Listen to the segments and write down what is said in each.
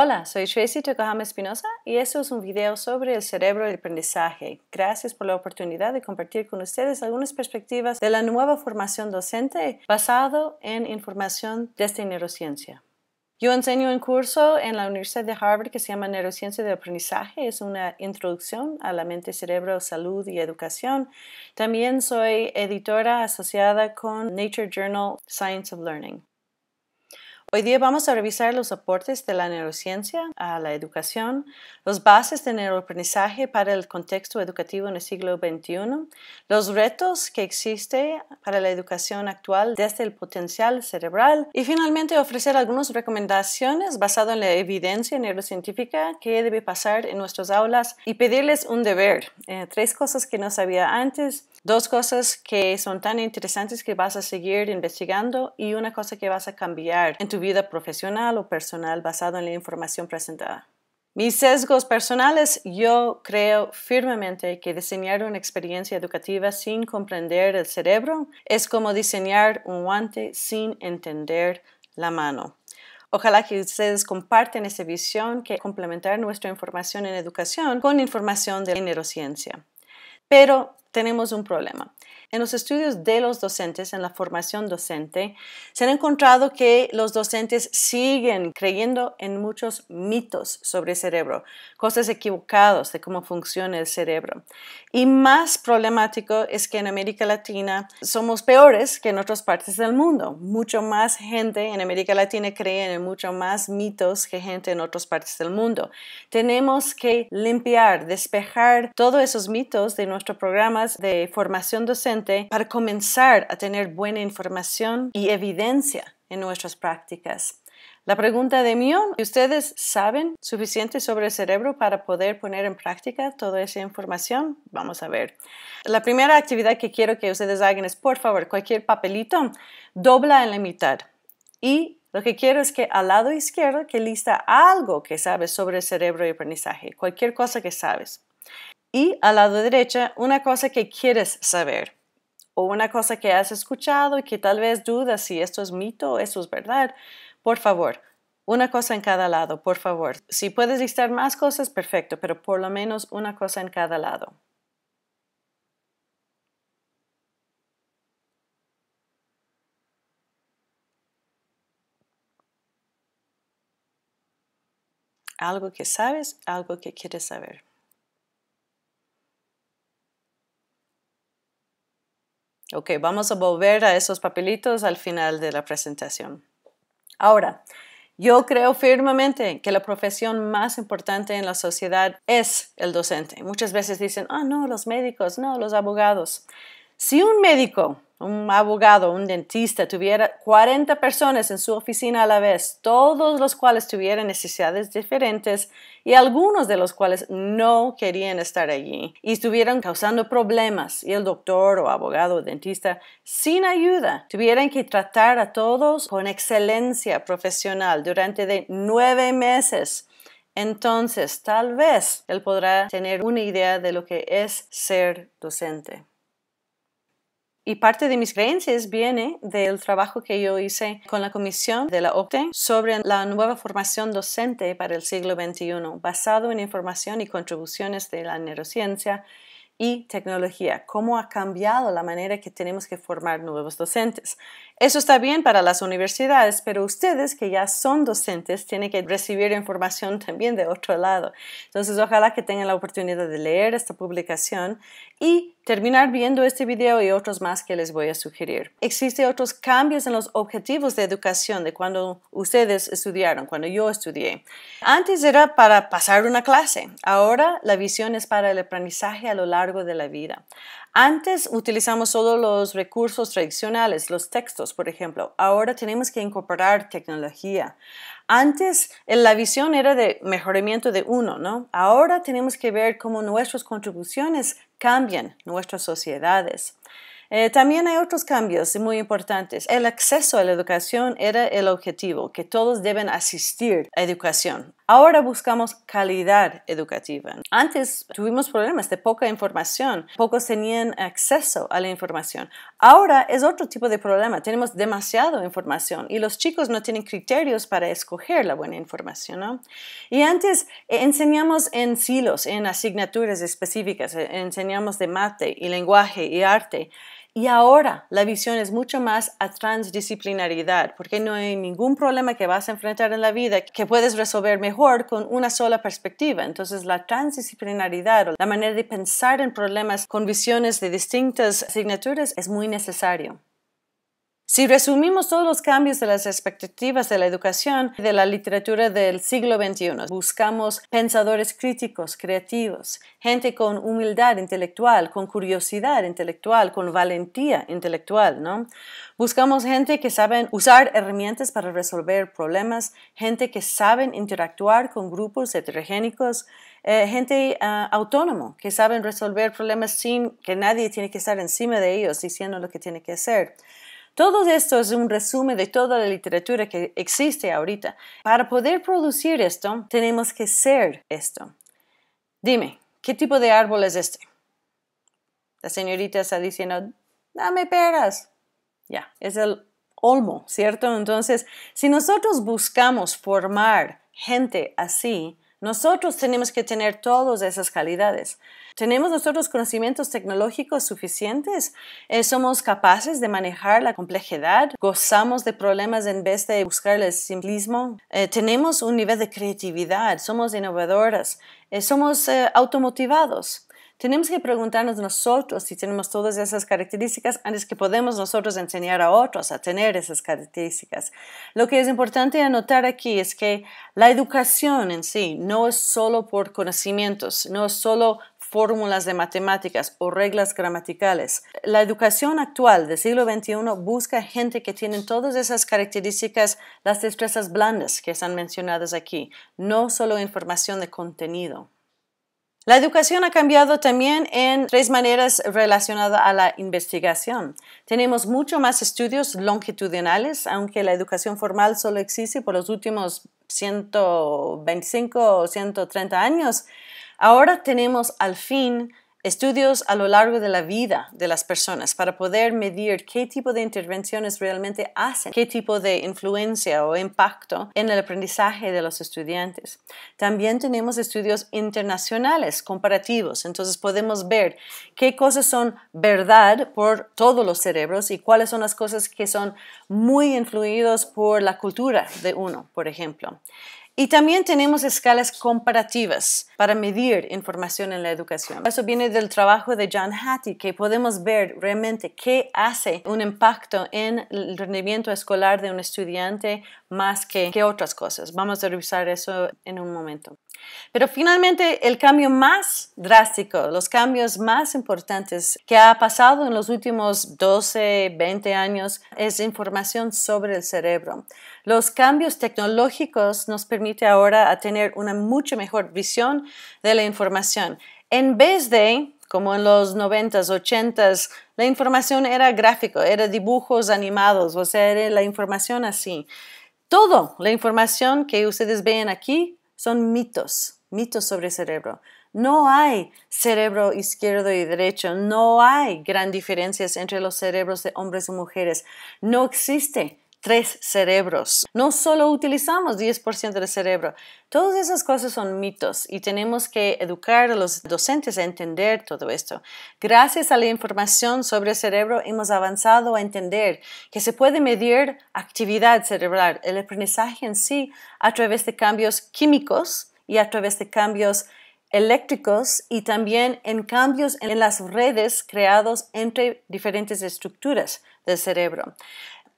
Hola, soy Tracy Tokohama Espinosa y este es un video sobre el cerebro y el aprendizaje. Gracias por la oportunidad de compartir con ustedes algunas perspectivas de la nueva formación docente basado en información desde neurociencia. Yo enseño un curso en la Universidad de Harvard que se llama Neurociencia del Aprendizaje. Es una introducción a la mente, cerebro, salud y educación. También soy editora asociada con Nature Journal Science of Learning. Hoy día vamos a revisar los aportes de la neurociencia a la educación, los bases de neuroaprendizaje para el contexto educativo en el siglo XXI, los retos que existen para la educación actual desde el potencial cerebral y finalmente ofrecer algunas recomendaciones basadas en la evidencia neurocientífica que debe pasar en nuestras aulas y pedirles un deber. Eh, tres cosas que no sabía antes, dos cosas que son tan interesantes que vas a seguir investigando y una cosa que vas a cambiar en tu vida profesional o personal basado en la información presentada. Mis sesgos personales, yo creo firmemente que diseñar una experiencia educativa sin comprender el cerebro es como diseñar un guante sin entender la mano. Ojalá que ustedes comparten esa visión que complementar nuestra información en educación con información de neurociencia. Pero tenemos un problema. En los estudios de los docentes, en la formación docente, se han encontrado que los docentes siguen creyendo en muchos mitos sobre el cerebro, cosas equivocadas de cómo funciona el cerebro. Y más problemático es que en América Latina somos peores que en otras partes del mundo. Mucho más gente en América Latina cree en mucho más mitos que gente en otras partes del mundo. Tenemos que limpiar, despejar todos esos mitos de nuestros programas de formación docente para comenzar a tener buena información y evidencia en nuestras prácticas. La pregunta de Mion, ¿ustedes saben suficiente sobre el cerebro para poder poner en práctica toda esa información? Vamos a ver. La primera actividad que quiero que ustedes hagan es, por favor, cualquier papelito, dobla en la mitad. Y lo que quiero es que al lado izquierdo que lista algo que sabes sobre el cerebro y aprendizaje, cualquier cosa que sabes. Y al lado derecho, una cosa que quieres saber o una cosa que has escuchado y que tal vez dudas si esto es mito o esto es verdad, por favor, una cosa en cada lado, por favor. Si puedes listar más cosas, perfecto, pero por lo menos una cosa en cada lado. Algo que sabes, algo que quieres saber. Ok, vamos a volver a esos papelitos al final de la presentación. Ahora, yo creo firmemente que la profesión más importante en la sociedad es el docente. Muchas veces dicen, ah, no, los médicos, no, los abogados. Si un médico, un abogado, un dentista tuviera 40 personas en su oficina a la vez, todos los cuales tuvieran necesidades diferentes y algunos de los cuales no querían estar allí y estuvieran causando problemas y el doctor o abogado o dentista sin ayuda tuvieran que tratar a todos con excelencia profesional durante de nueve meses entonces tal vez él podrá tener una idea de lo que es ser docente. Y parte de mis creencias viene del trabajo que yo hice con la comisión de la OCTE sobre la nueva formación docente para el siglo XXI, basado en información y contribuciones de la neurociencia y tecnología, cómo ha cambiado la manera que tenemos que formar nuevos docentes. Eso está bien para las universidades, pero ustedes que ya son docentes tienen que recibir información también de otro lado. Entonces, ojalá que tengan la oportunidad de leer esta publicación y terminar viendo este video y otros más que les voy a sugerir. Existen otros cambios en los objetivos de educación de cuando ustedes estudiaron, cuando yo estudié. Antes era para pasar una clase, ahora la visión es para el aprendizaje a lo largo de la vida. Antes utilizamos solo los recursos tradicionales, los textos, por ejemplo. Ahora tenemos que incorporar tecnología. Antes la visión era de mejoramiento de uno, ¿no? Ahora tenemos que ver cómo nuestras contribuciones cambian nuestras sociedades. Eh, también hay otros cambios muy importantes. El acceso a la educación era el objetivo, que todos deben asistir a educación. Ahora buscamos calidad educativa. Antes tuvimos problemas de poca información, pocos tenían acceso a la información. Ahora es otro tipo de problema, tenemos demasiada información y los chicos no tienen criterios para escoger la buena información. Y antes eh, enseñamos en silos, en asignaturas específicas, eh, enseñamos de mate y lenguaje y arte. Y ahora la visión es mucho más a transdisciplinaridad, porque no hay ningún problema que vas a enfrentar en la vida que puedes resolver mejor con una sola perspectiva. Entonces la transdisciplinaridad o la manera de pensar en problemas con visiones de distintas asignaturas es muy necesario. Si resumimos todos los cambios de las expectativas de la educación y de la literatura del siglo XXI, buscamos pensadores críticos, creativos, gente con humildad intelectual, con curiosidad intelectual, con valentía intelectual, ¿no? Buscamos gente que sabe usar herramientas para resolver problemas, gente que sabe interactuar con grupos heterogénicos, eh, gente ah, autónoma que saben resolver problemas sin que nadie tiene que estar encima de ellos diciendo lo que tiene que hacer. Todo esto es un resumen de toda la literatura que existe ahorita. Para poder producir esto, tenemos que ser esto. Dime, ¿qué tipo de árbol es este? La señorita está diciendo, dame peras. Ya, es el olmo, ¿cierto? Entonces, si nosotros buscamos formar gente así, nosotros tenemos que tener todas esas calidades. ¿Tenemos nosotros conocimientos tecnológicos suficientes? Eh, ¿Somos capaces de manejar la complejidad? ¿Gozamos de problemas en vez de buscar el simplismo? Eh, ¿Tenemos un nivel de creatividad? ¿Somos innovadoras? Eh, ¿Somos automotivados? Tenemos que preguntarnos nosotros si tenemos todas esas características antes que podemos nosotros enseñar a otros a tener esas características. Lo que es importante anotar aquí es que la educación en sí no es solo por conocimientos, no es solo fórmulas de matemáticas o reglas gramaticales. La educación actual del siglo XXI busca gente que tiene todas esas características, las destrezas blandas que están mencionadas aquí, no solo información de contenido. La educación ha cambiado también en tres maneras relacionadas a la investigación. Tenemos mucho más estudios longitudinales, aunque la educación formal solo existe por los últimos 125 o 130 años. Ahora tenemos al fin estudios a lo largo de la vida de las personas para poder medir qué tipo de intervenciones realmente hacen, qué tipo de influencia o impacto en el aprendizaje de los estudiantes. También tenemos estudios internacionales comparativos, entonces podemos ver qué cosas son verdad por todos los cerebros y cuáles son las cosas que son muy influidos por la cultura de uno, por ejemplo. Y también tenemos escalas comparativas para medir información en la educación. Eso viene del trabajo de John Hattie, que podemos ver realmente qué hace un impacto en el rendimiento escolar de un estudiante más que, otras cosas. Vamos a revisar eso en un momento. Pero finalmente, el cambio más drástico, los cambios más importantes que ha pasado en los últimos 12, 20 años es información sobre el cerebro. Los cambios tecnológicos nos permiten ahora tener una mucho mejor visión de la información. En vez de, como en los 90s, 80s, la información era gráfico, era dibujos animados, o sea, era la información así. Todo la información que ustedes ven aquí son mitos, mitos sobre cerebro. No hay cerebro izquierdo y derecho, no hay gran diferencias entre los cerebros de hombres y mujeres, no existe tres cerebros. No solo utilizamos 10% del cerebro. Todas esas cosas son mitos y tenemos que educar a los docentes a entender todo esto. Gracias a la información sobre el cerebro hemos avanzado a entender que se puede medir actividad cerebral, el aprendizaje en sí, a través de cambios químicos y a través de cambios eléctricos y también en cambios en las redes creados entre diferentes estructuras del cerebro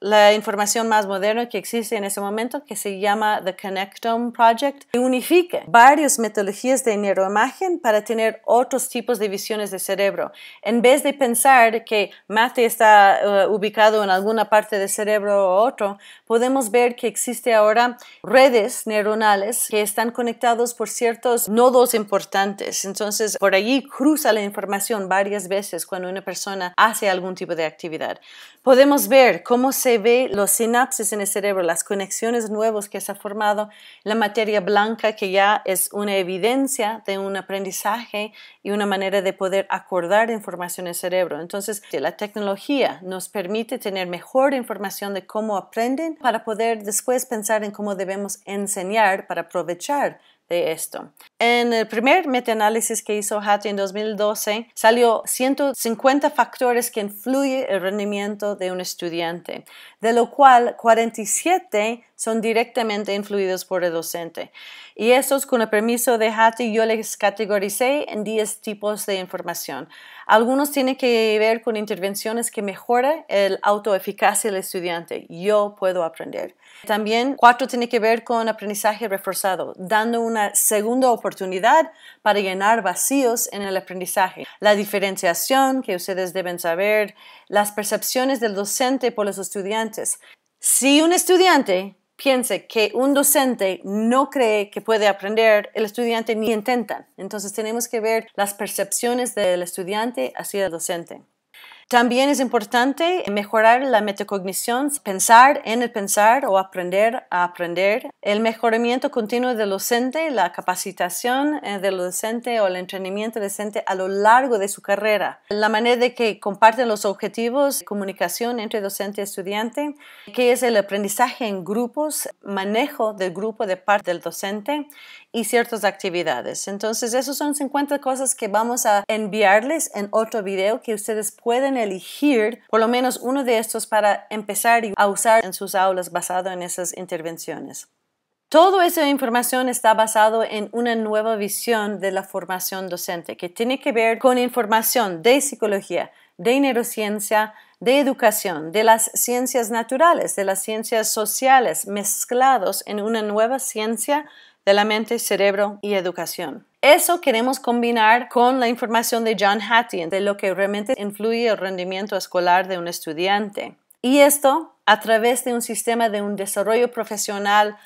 la información más moderna que existe en ese momento, que se llama The Connectome Project, que unifica varias metodologías de neuroimagen para tener otros tipos de visiones de cerebro. En vez de pensar que Mate está eh, ubicado en alguna parte del cerebro o otro, podemos ver que existe ahora redes neuronales que están conectados por ciertos nodos importantes. Entonces, por allí cruza la información varias veces cuando una persona hace algún tipo de actividad. Podemos ver cómo se ve los sinapsis en el cerebro, las conexiones nuevas que se ha formado, la materia blanca que ya es una evidencia de un aprendizaje y una manera de poder acordar información en el cerebro. Entonces, la tecnología nos permite tener mejor información de cómo aprenden para poder después pensar en cómo debemos enseñar para aprovechar esto. En el primer metaanálisis que hizo Hattie en 2012, salió 150 factores que influyen el rendimiento de un estudiante, de lo cual 47 son directamente influidos por el docente. Y estos, con el permiso de Hattie, yo les categoricé en 10 tipos de información. Algunos tienen que ver con intervenciones que mejoran el autoeficacia del estudiante. Yo puedo aprender. También cuatro tiene que ver con aprendizaje reforzado, dando una segunda oportunidad para llenar vacíos en el aprendizaje. La diferenciación que ustedes deben saber, las percepciones del docente por los estudiantes. Si un estudiante piense que un docente no cree que puede aprender, el estudiante ni intenta. Entonces tenemos que ver las percepciones del estudiante hacia el docente. También es importante mejorar la metacognición, pensar en el pensar o aprender a aprender, el mejoramiento continuo del docente, la capacitación eh, del docente o el entrenamiento docente a lo largo de su carrera, la manera de que comparten los objetivos, comunicación entre docente y estudiante, que es el aprendizaje en grupos, manejo del grupo de parte del docente, y ciertas actividades. Entonces, esas son 50 cosas que vamos a enviarles en otro video que ustedes pueden elegir por lo menos uno de estos para empezar a usar en sus aulas basado en esas intervenciones. Toda esa información está basado en una nueva visión de la formación docente que tiene que ver con información de psicología, de neurociencia, de educación, de las ciencias naturales, de las ciencias sociales, mezclados en una nueva ciencia la mente, cerebro y educación. Eso queremos combinar con la información de John Hattie de lo que realmente influye el rendimiento escolar de un estudiante. Y esto a través de un sistema de un desarrollo profesional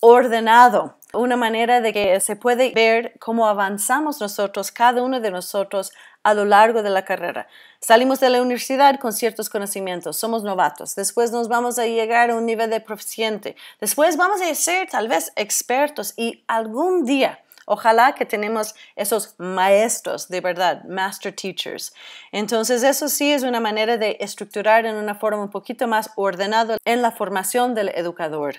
ordenado, una manera de que se puede ver cómo avanzamos nosotros, cada uno de nosotros, a lo largo de la carrera. Salimos de la universidad con ciertos conocimientos, somos novatos, después nos vamos a llegar a un nivel de proficiente, después vamos a ser tal vez expertos y algún día Ojalá que tenemos esos maestros de verdad, master teachers. Entonces, eso sí es una manera de estructurar en una forma un poquito más ordenada en la formación del educador.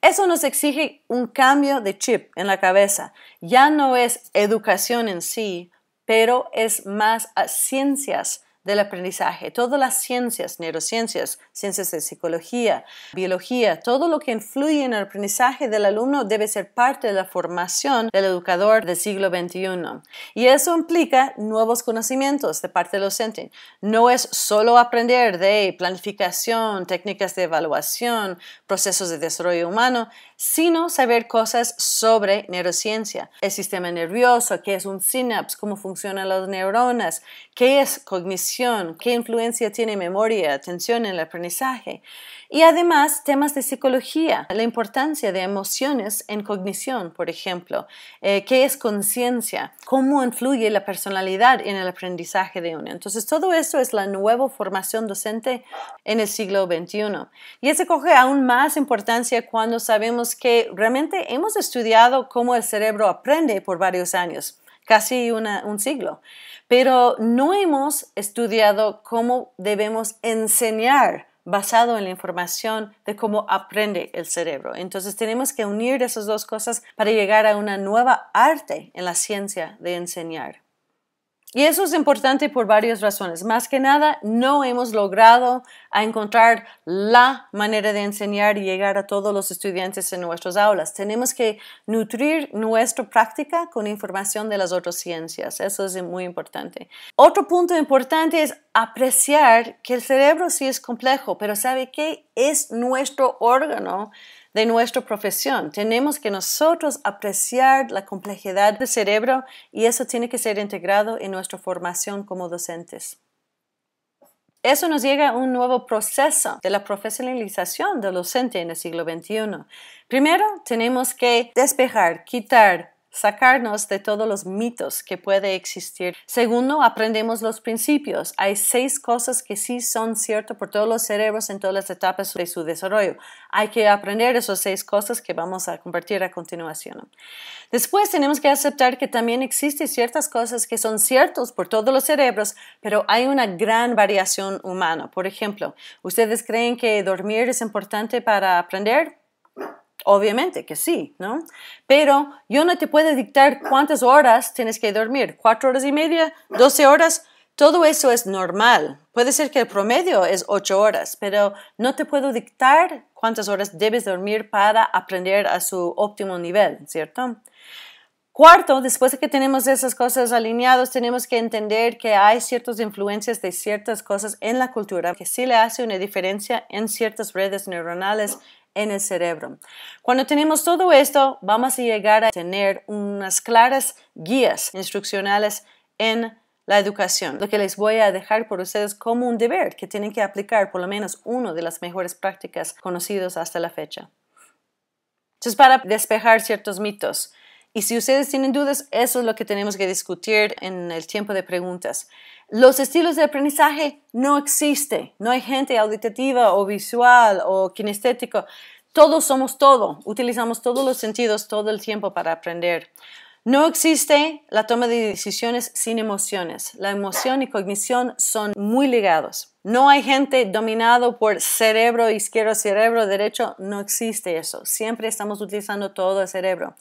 Eso nos exige un cambio de chip en la cabeza. Ya no es educación en sí, pero es más a ciencias del aprendizaje, todas las ciencias, neurociencias, ciencias de psicología, biología, todo lo que influye en el aprendizaje del alumno debe ser parte de la formación del educador del siglo XXI. Y eso implica nuevos conocimientos de parte del docente. No es solo aprender de planificación, técnicas de evaluación, procesos de desarrollo humano, sino saber cosas sobre neurociencia, el sistema nervioso, qué es un sinapsis, cómo funcionan las neuronas, qué es cognición, qué influencia tiene memoria, atención en el aprendizaje. Y además temas de psicología, la importancia de emociones en cognición, por ejemplo, eh, qué es conciencia, cómo influye la personalidad en el aprendizaje de uno. Entonces, todo eso es la nueva formación docente en el siglo XXI. Y eso coge aún más importancia cuando sabemos que realmente hemos estudiado cómo el cerebro aprende por varios años casi un siglo. Pero no hemos estudiado cómo debemos enseñar basado en la información de cómo aprende el cerebro. Entonces tenemos que unir esas dos cosas para llegar a una nueva arte en la ciencia de enseñar. Y eso es importante por varias razones. Más que nada, no hemos logrado a encontrar la manera de enseñar y llegar a todos los estudiantes en nuestras aulas. Tenemos que nutrir nuestra práctica con información de las otras ciencias. Eso es muy importante. Otro punto importante es apreciar que el cerebro sí es complejo, pero ¿sabe qué? Es nuestro órgano de nuestra profesión. Tenemos que nosotros apreciar la complejidad del cerebro y eso tiene que ser integrado en nuestra formación como docentes. Eso nos llega a un nuevo proceso de la profesionalización del docente en el siglo XXI. Primero, tenemos que despejar, quitar, sacarnos de todos los mitos que puede existir. Segundo, aprendemos los principios. Hay seis cosas que sí son ciertas por todos los cerebros en todas las etapas de su desarrollo. Hay que aprender esas seis cosas que vamos a compartir a continuación. Después tenemos que aceptar que también existen ciertas cosas que son ciertas por todos los cerebros, pero hay una gran variación humana. Por ejemplo, ¿ustedes creen que dormir es importante para aprender? Obviamente que sí, ¿no? Pero yo no te puedo dictar cuántas horas tienes que dormir, cuatro horas y media, doce horas, todo eso es normal. Puede ser que el promedio es ocho horas, pero no te puedo dictar cuántas horas debes dormir para aprender a su óptimo nivel, ¿cierto? Cuarto, después de que tenemos esas cosas alineadas, tenemos que entender que hay ciertas influencias de ciertas cosas en la cultura que sí le hace una diferencia en ciertas redes neuronales en el cerebro. Cuando tenemos todo esto, vamos a llegar a tener unas claras guías instruccionales en la educación, lo que les voy a dejar por ustedes como un deber que tienen que aplicar por lo menos una de las mejores prácticas conocidas hasta la fecha. Entonces, para despejar ciertos mitos, y si ustedes tienen dudas, eso es lo que tenemos que discutir en el tiempo de preguntas los estilos de aprendizaje no existen. No hay gente auditiva o visual o kinestético. Todos somos todo. Utilizamos todos los sentidos todo el tiempo para aprender. No existe la toma de decisiones sin emociones. La emoción y cognición son muy ligados. No hay gente dominado por cerebro izquierdo, cerebro derecho. No existe eso. Siempre estamos utilizando todo el cerebro.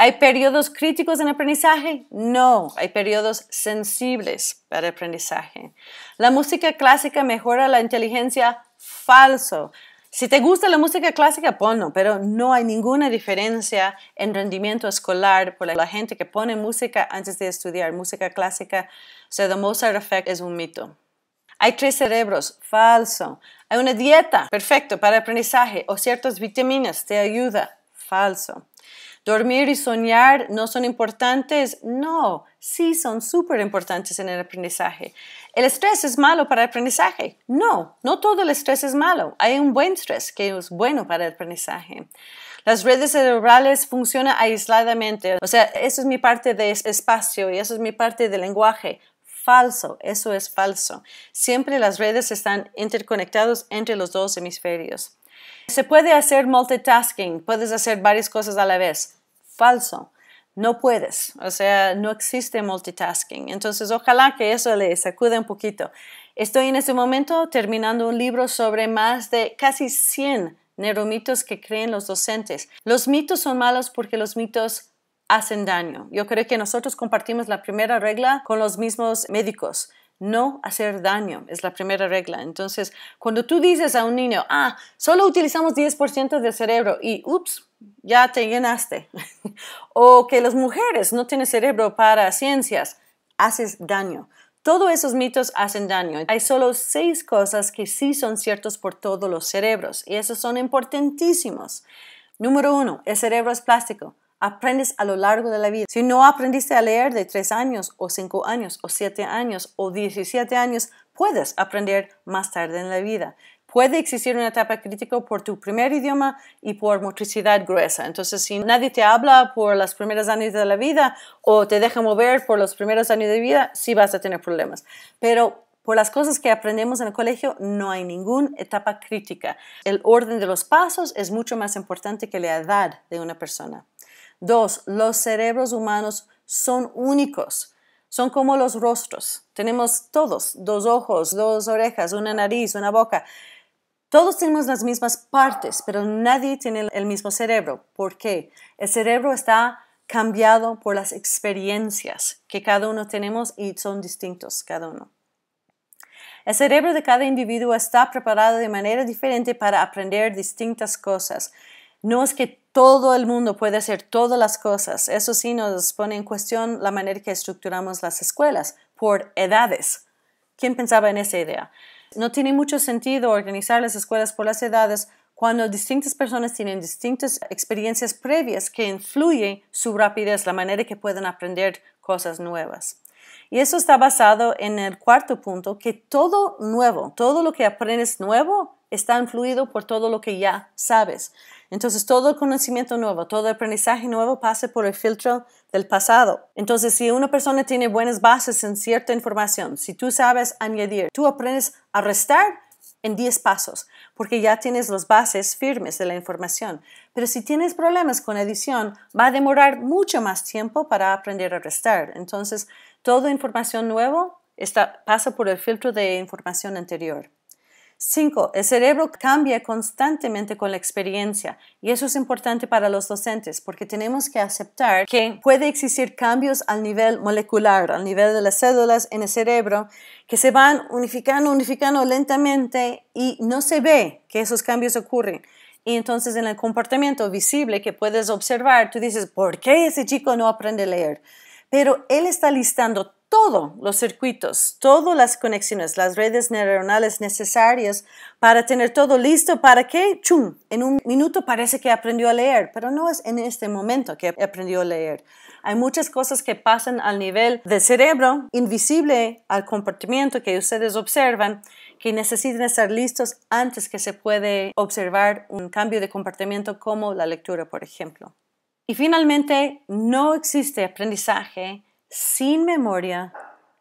¿Hay periodos críticos en aprendizaje? No, hay periodos sensibles para aprendizaje. ¿La música clásica mejora la inteligencia? Falso. Si te gusta la música clásica, ponlo, pero no hay ninguna diferencia en rendimiento escolar por la gente que pone música antes de estudiar música clásica. O sea, the Mozart effect es un mito. Hay tres cerebros, falso. Hay una dieta, perfecto, para aprendizaje o ciertas vitaminas, te ayuda, falso. ¿Dormir y soñar no son importantes? No, sí son súper importantes en el aprendizaje. ¿El estrés es malo para el aprendizaje? No, no todo el estrés es malo. Hay un buen estrés que es bueno para el aprendizaje. Las redes cerebrales funcionan aisladamente. O sea, eso es mi parte de espacio y eso es mi parte de lenguaje falso, eso es falso. Siempre las redes están interconectadas entre los dos hemisferios. Se puede hacer multitasking, puedes hacer varias cosas a la vez. Falso. No puedes, o sea, no existe multitasking. Entonces, ojalá que eso le sacude un poquito. Estoy en este momento terminando un libro sobre más de casi 100 neuromitos que creen los docentes. Los mitos son malos porque los mitos hacen daño. Yo creo que nosotros compartimos la primera regla con los mismos médicos no hacer daño, es la primera regla. Entonces, cuando tú dices a un niño, ah, solo utilizamos 10% del cerebro y, ups, ya te llenaste, o que las mujeres no tienen cerebro para ciencias, haces daño. Todos esos mitos hacen daño. Hay solo seis cosas que sí son ciertos por todos los cerebros y esos son importantísimos. Número uno, el cerebro es plástico aprendes a lo largo de la vida. Si no aprendiste a leer de 3 años o 5 años o 7 años o 17 años, puedes aprender más tarde en la vida. Puede existir una etapa crítica por tu primer idioma y por motricidad gruesa. Entonces, si nadie te habla por los primeros años de la vida o te deja mover por los primeros años de vida, sí vas a tener problemas. Pero por las cosas que aprendemos en el colegio no hay ninguna etapa crítica. El orden de los pasos es mucho más importante que la edad de una persona. Dos, los cerebros humanos son únicos. Son como los rostros. Tenemos todos dos ojos, dos orejas, una nariz, una boca. Todos tenemos las mismas partes, pero nadie tiene el mismo cerebro. ¿Por qué? El cerebro está cambiado por las experiencias que cada uno tenemos y son distintos cada uno. El cerebro de cada individuo está preparado de manera diferente para aprender distintas cosas. No es que todo el mundo puede hacer todas las cosas. Eso sí nos pone en cuestión la manera que estructuramos las escuelas por edades. ¿Quién pensaba en esa idea? No tiene mucho sentido organizar las escuelas por las edades cuando distintas personas tienen distintas experiencias previas que influyen su rapidez, la manera que pueden aprender cosas nuevas. Y eso está basado en el cuarto punto, que todo nuevo, todo lo que aprendes nuevo, está influido por todo lo que ya sabes. Entonces todo el conocimiento nuevo, todo aprendizaje nuevo pasa por el filtro del pasado. Entonces si una persona tiene buenas bases en cierta información, si tú sabes añadir, tú aprendes a restar en 10 pasos, porque ya tienes las bases firmes de la información. Pero si tienes problemas con edición, va a demorar mucho más tiempo para aprender a restar. Entonces, toda información nueva pasa por el filtro de información anterior. Cinco, el cerebro cambia constantemente con la experiencia y eso es importante para los docentes porque tenemos que aceptar que puede existir cambios al nivel molecular, al nivel de las células en el cerebro que se van unificando, unificando lentamente y no se ve que esos cambios ocurren. Y entonces en el comportamiento visible que puedes observar, tú dices, ¿por qué ese chico no aprende a leer? Pero él está listando todos los circuitos, todas las conexiones, las redes neuronales necesarias para tener todo listo para que, chum, en un minuto parece que aprendió a leer, pero no es en este momento que aprendió a leer. Hay muchas cosas que pasan al nivel del cerebro, invisible al comportamiento que ustedes observan, que necesitan estar listos antes que se puede observar un cambio de comportamiento como la lectura, por ejemplo. Y finalmente, no existe aprendizaje sin memoria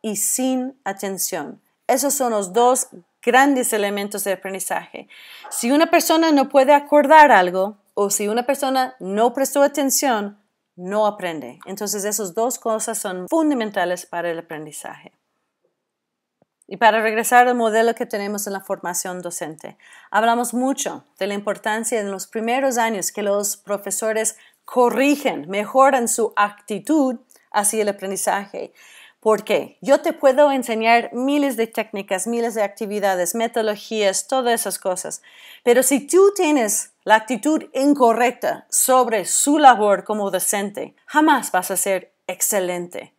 y sin atención. Esos son los dos grandes elementos de aprendizaje. Si una persona no puede acordar algo o si una persona no prestó atención, no aprende. Entonces esas dos cosas son fundamentales para el aprendizaje. Y para regresar al modelo que tenemos en la formación docente, hablamos mucho de la importancia en los primeros años que los profesores corrigen, mejoran su actitud Así el aprendizaje. ¿Por qué? Yo te puedo enseñar miles de técnicas, miles de actividades, metodologías, todas esas cosas. Pero si tú tienes la actitud incorrecta sobre su labor como docente, jamás vas a ser excelente.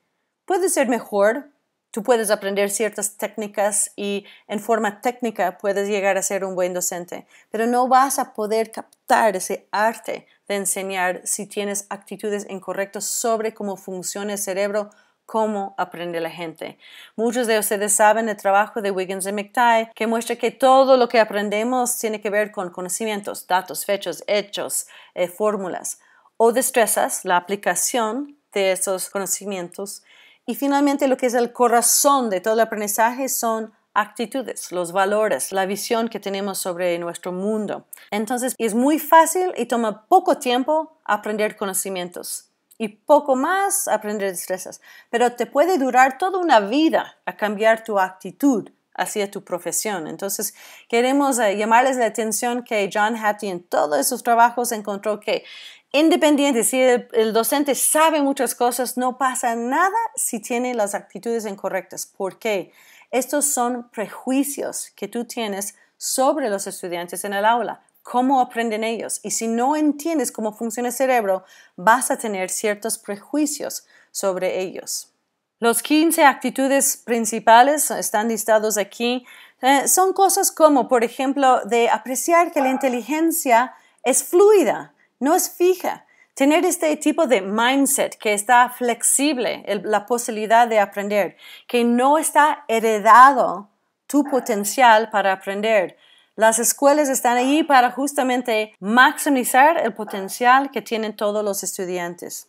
puede ser mejor, tú puedes aprender ciertas técnicas y en forma técnica puedes llegar a ser un buen docente, pero no vas a poder captar ese arte de enseñar si tienes actitudes incorrectas sobre cómo funciona el cerebro, cómo aprende la gente. Muchos de ustedes saben el trabajo de Wiggins y McTighe, que muestra que todo lo que aprendemos tiene que ver con conocimientos, datos, fechos, hechos, eh, fórmulas o destrezas, la aplicación de esos conocimientos y finalmente lo que es el corazón de todo el aprendizaje son actitudes, los valores, la visión que tenemos sobre nuestro mundo. Entonces es muy fácil y toma poco tiempo aprender conocimientos y poco más aprender destrezas, pero te puede durar toda una vida a cambiar tu actitud hacia tu profesión. Entonces, queremos eh, llamarles la atención que John Hattie en todos sus trabajos encontró que independiente, si el, docente sabe muchas cosas, no pasa nada si tiene las actitudes incorrectas. ¿Por qué? Estos son prejuicios que tú tienes sobre los estudiantes en el aula, cómo aprenden ellos. Y si no entiendes cómo funciona el cerebro, vas a tener ciertos prejuicios sobre ellos. Los 15 actitudes principales están listados aquí. Eh, son cosas como, por ejemplo, de apreciar que la inteligencia es fluida no es fija. Tener este tipo de mindset que está flexible, la posibilidad de aprender, que no está heredado tu potencial para aprender. Las escuelas están ahí para justamente maximizar el potencial que tienen todos los estudiantes.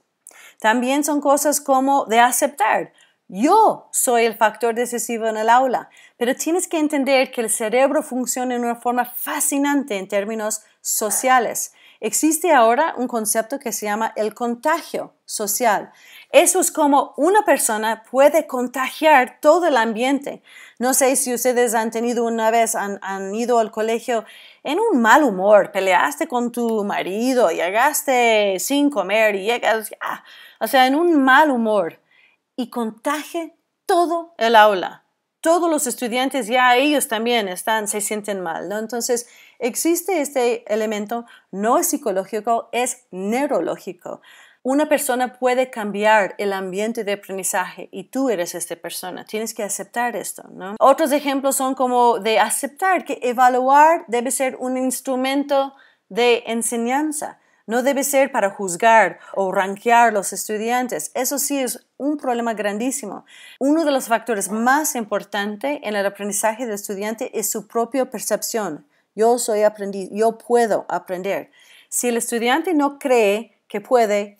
También son cosas como de aceptar. Yo soy el factor decisivo en el aula, pero tienes que entender que el cerebro funciona de una forma fascinante en términos sociales. Existe ahora un concepto que se llama el contagio social. Eso es como una persona puede contagiar todo el ambiente. No sé si ustedes han tenido una vez, han, ido al colegio en un mal humor, peleaste con tu marido, llegaste sin comer y llegas, o sea, en un mal humor y contagie todo el aula. Todos los estudiantes, ya ellos también están, se sienten mal, ¿no? Entonces, Existe este elemento, no es psicológico, es neurológico. Una persona puede cambiar el ambiente de aprendizaje y tú eres esta persona. Tienes que aceptar esto, Otros ejemplos son como de aceptar que evaluar debe ser un instrumento de enseñanza. No debe ser para juzgar o ranquear los estudiantes. Eso sí es un problema grandísimo. Uno de los factores más importantes en el aprendizaje del estudiante es su propia percepción, yo soy aprendiz, yo puedo aprender. Si el estudiante no cree que puede,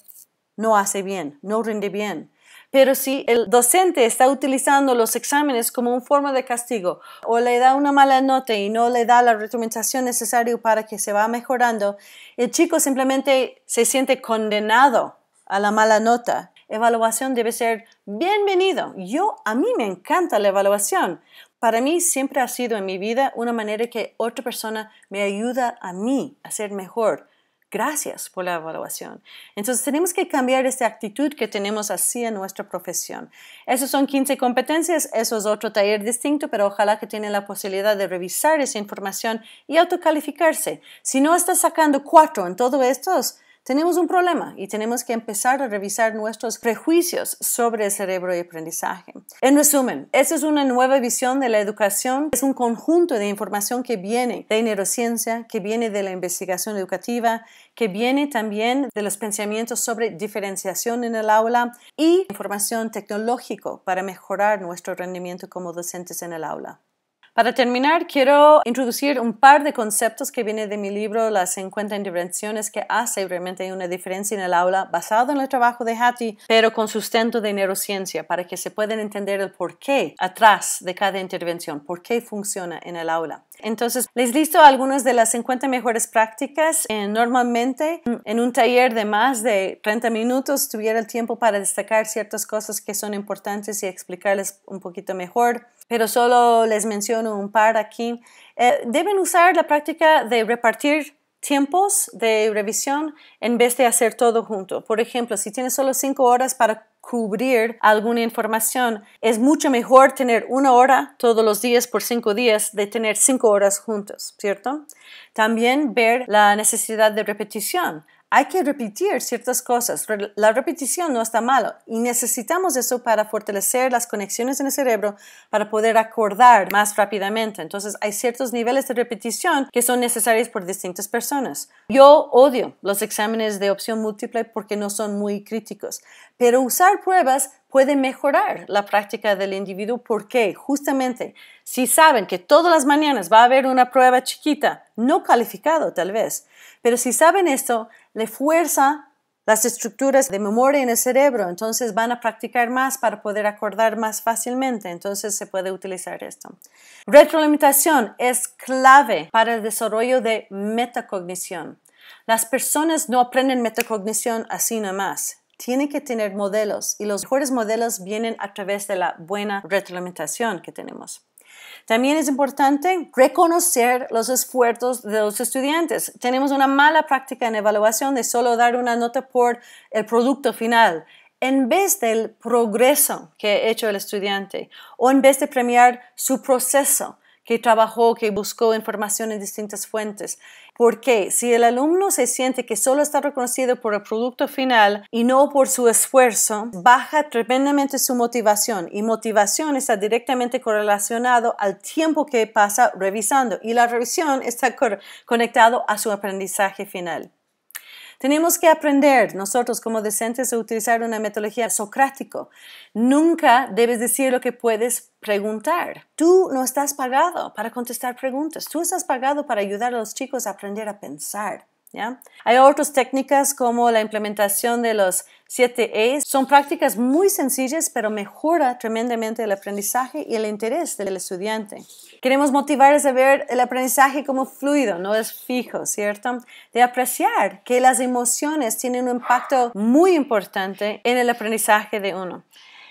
no hace bien, no rinde bien. Pero si el docente está utilizando los exámenes como una forma de castigo o le da una mala nota y no le da la retroalimentación necesaria para que se va mejorando, el chico simplemente se siente condenado a la mala nota. Evaluación debe ser bienvenido. Yo a mí me encanta la evaluación para mí siempre ha sido en mi vida una manera que otra persona me ayuda a mí a ser mejor. Gracias por la evaluación. Entonces tenemos que cambiar esta actitud que tenemos así en nuestra profesión. Esas son 15 competencias, eso es otro taller distinto, pero ojalá que tienen la posibilidad de revisar esa información y autocalificarse. Si no estás sacando cuatro en todos estos, tenemos un problema y tenemos que empezar a revisar nuestros prejuicios sobre el cerebro y aprendizaje. En resumen, esta es una nueva visión de la educación, es un conjunto de información que viene de neurociencia, que viene de la investigación educativa, que viene también de los pensamientos sobre diferenciación en el aula y información tecnológica para mejorar nuestro rendimiento como docentes en el aula. Para terminar, quiero introducir un par de conceptos que vienen de mi libro Las 50 intervenciones que hace realmente una diferencia en el aula basado en el trabajo de Hattie, pero con sustento de neurociencia para que se puedan entender el porqué atrás de cada intervención, por qué funciona en el aula. Entonces, les listo algunas de las 50 mejores prácticas. Eh, normalmente, en un taller de más de 30 minutos, tuviera el tiempo para destacar ciertas cosas que son importantes y explicarles un poquito mejor pero solo les menciono un par aquí. Eh, deben usar la práctica de repartir tiempos de revisión en vez de hacer todo junto. Por ejemplo, si tienes solo cinco horas para cubrir alguna información, es mucho mejor tener una hora todos los días por cinco días de tener cinco horas juntos, ¿cierto? También ver la necesidad de repetición hay que repetir ciertas cosas. La repetición no está malo y necesitamos eso para fortalecer las conexiones en el cerebro para poder acordar más rápidamente. Entonces hay ciertos niveles de repetición que son necesarios por distintas personas. Yo odio los exámenes de opción múltiple porque no son muy críticos, pero usar pruebas puede mejorar la práctica del individuo porque justamente si saben que todas las mañanas va a haber una prueba chiquita, no calificado tal vez, pero si saben esto, le fuerza las estructuras de memoria en el cerebro, entonces van a practicar más para poder acordar más fácilmente, entonces se puede utilizar esto. Retroalimentación es clave para el desarrollo de metacognición. Las personas no aprenden metacognición así nomás, tienen que tener modelos y los mejores modelos vienen a través de la buena retroalimentación que tenemos. También es importante reconocer los esfuerzos de los estudiantes. Tenemos una mala práctica en evaluación de solo dar una nota por el producto final en vez del progreso que ha hecho el estudiante o en vez de premiar su proceso que trabajó, que buscó información en distintas fuentes. Porque si el alumno se siente que solo está reconocido por el producto final y no por su esfuerzo, baja tremendamente su motivación y motivación está directamente correlacionado al tiempo que pasa revisando y la revisión está conectado a su aprendizaje final. Tenemos que aprender nosotros como decentes a utilizar una metodología socrática. Nunca debes decir lo que puedes preguntar. Tú no estás pagado para contestar preguntas. Tú estás pagado para ayudar a los chicos a aprender a pensar. Hay otras técnicas como la implementación de los 7 A's. Son prácticas muy sencillas, pero mejora tremendamente el aprendizaje y el interés del estudiante. Queremos motivarles a ver el aprendizaje como fluido, no es fijo, ¿cierto? De apreciar que las emociones tienen un impacto muy importante en el aprendizaje de uno.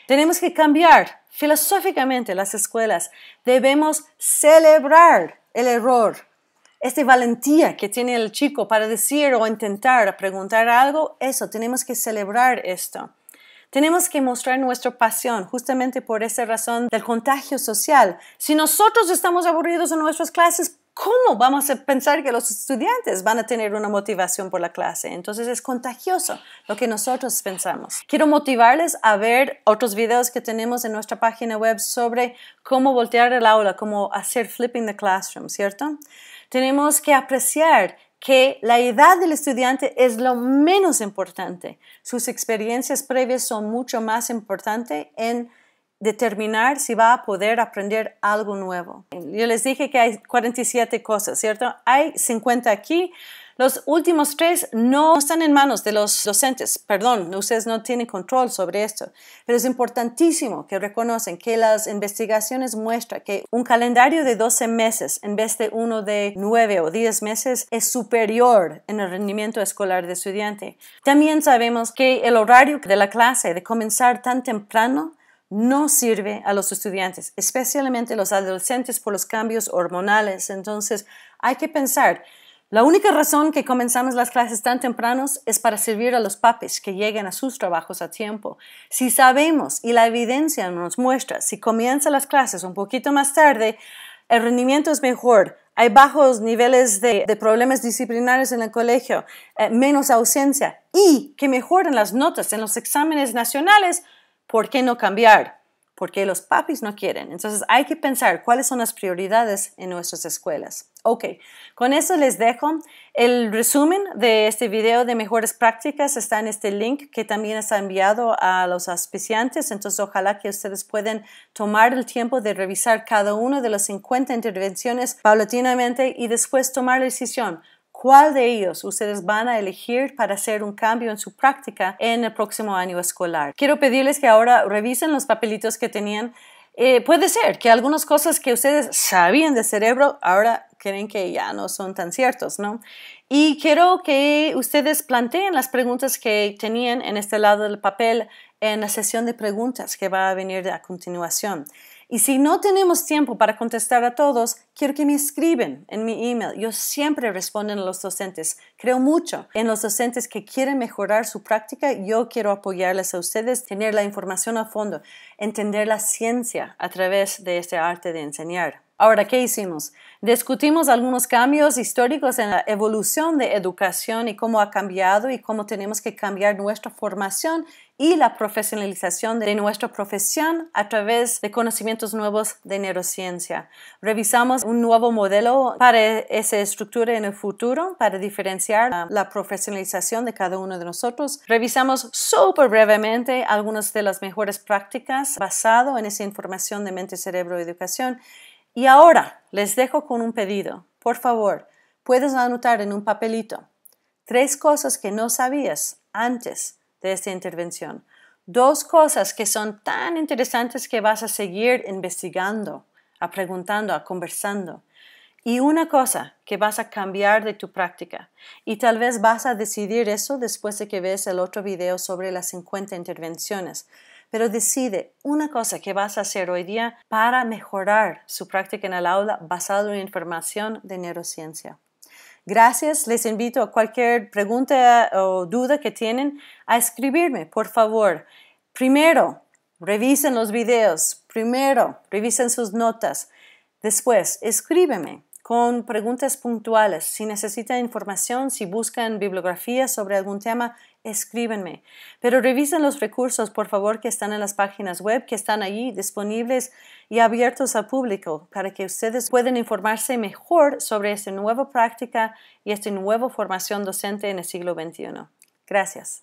Tenemos que cambiar filosóficamente las escuelas. Debemos celebrar el error esta valentía que tiene el chico para decir o intentar preguntar algo, eso, tenemos que celebrar esto. Tenemos que mostrar nuestra pasión justamente por esa razón del contagio social. Si nosotros estamos aburridos en nuestras clases, ¿cómo vamos a pensar que los estudiantes van a tener una motivación por la clase? Entonces es contagioso lo que nosotros pensamos. Quiero motivarles a ver otros videos que tenemos en nuestra página web sobre cómo voltear el aula, cómo hacer flipping the classroom, ¿cierto? tenemos que apreciar que la edad del estudiante es lo menos importante. Sus experiencias previas son mucho más importantes en determinar si va a poder aprender algo nuevo. Yo les dije que hay 47 cosas, ¿cierto? Hay 50 aquí, los últimos tres no están en manos de los docentes, perdón, ustedes no tienen control sobre esto, pero es importantísimo que reconocen que las investigaciones muestran que un calendario de 12 meses en vez de uno de 9 o 10 meses es superior en el rendimiento escolar de estudiante. También sabemos que el horario de la clase de comenzar tan temprano no sirve a los estudiantes, especialmente los adolescentes por los cambios hormonales. Entonces, hay que pensar la única razón que comenzamos las clases tan tempranos es para servir a los papis que lleguen a sus trabajos a tiempo. Si sabemos y la evidencia nos muestra, si comienza las clases un poquito más tarde, el rendimiento es mejor, hay bajos niveles de, problemas disciplinarios en el colegio, eh, menos ausencia y que mejoran las notas en los exámenes nacionales, ¿por qué no cambiar? porque los papis no quieren. Entonces hay que pensar cuáles son las prioridades en nuestras escuelas. Ok, con eso les dejo. El resumen de este video de mejores prácticas está en este link que también está enviado a los auspiciantes. Entonces ojalá que ustedes puedan tomar el tiempo de revisar cada una de las 50 intervenciones paulatinamente y después tomar la decisión cuál de ellos ustedes van a elegir para hacer un cambio en su práctica en el próximo año escolar. Quiero pedirles que ahora revisen los papelitos que tenían. Eh, puede ser que algunas cosas que ustedes sabían de cerebro ahora creen que ya no son tan ciertos, ¿no? Y quiero que ustedes planteen las preguntas que tenían en este lado del papel en la sesión de preguntas que va a venir a continuación. Y si no tenemos tiempo para contestar a todos, quiero que me escriben en mi email. Yo siempre respondo a los docentes. Creo mucho en los docentes que quieren mejorar su práctica. Yo quiero apoyarles a ustedes, tener la información a fondo, entender la ciencia a través de este arte de enseñar. Ahora, ¿qué hicimos? Discutimos algunos cambios históricos en la evolución de educación y cómo ha cambiado y cómo tenemos que cambiar nuestra formación y la profesionalización de nuestra profesión a través de conocimientos nuevos de neurociencia. Revisamos un nuevo modelo para esa estructura en el futuro para diferenciar la profesionalización de cada uno de nosotros. Revisamos súper brevemente algunas de las mejores prácticas basado en esa información de mente, cerebro, y educación. Y ahora les dejo con un pedido. Por favor, puedes anotar en un papelito tres cosas que no sabías antes de esta intervención. Dos cosas que son tan interesantes que vas a seguir investigando, a preguntando, a conversando. Y una cosa que vas a cambiar de tu práctica. Y tal vez vas a decidir eso después de que ves el otro video sobre las 50 intervenciones. Pero decide una cosa que vas a hacer hoy día para mejorar su práctica en el aula basado en información de neurociencia. Gracias, les invito a cualquier pregunta o duda que tienen a escribirme, por favor. Primero, revisen los videos, primero, revisen sus notas, después, escríbeme con preguntas puntuales. Si necesitan información, si buscan bibliografía sobre algún tema, escríbenme. Pero revisen los recursos, por favor, que están en las páginas web, que están allí disponibles y abiertos al público para que ustedes puedan informarse mejor sobre esta nueva práctica y esta nueva formación docente en el siglo XXI. Gracias.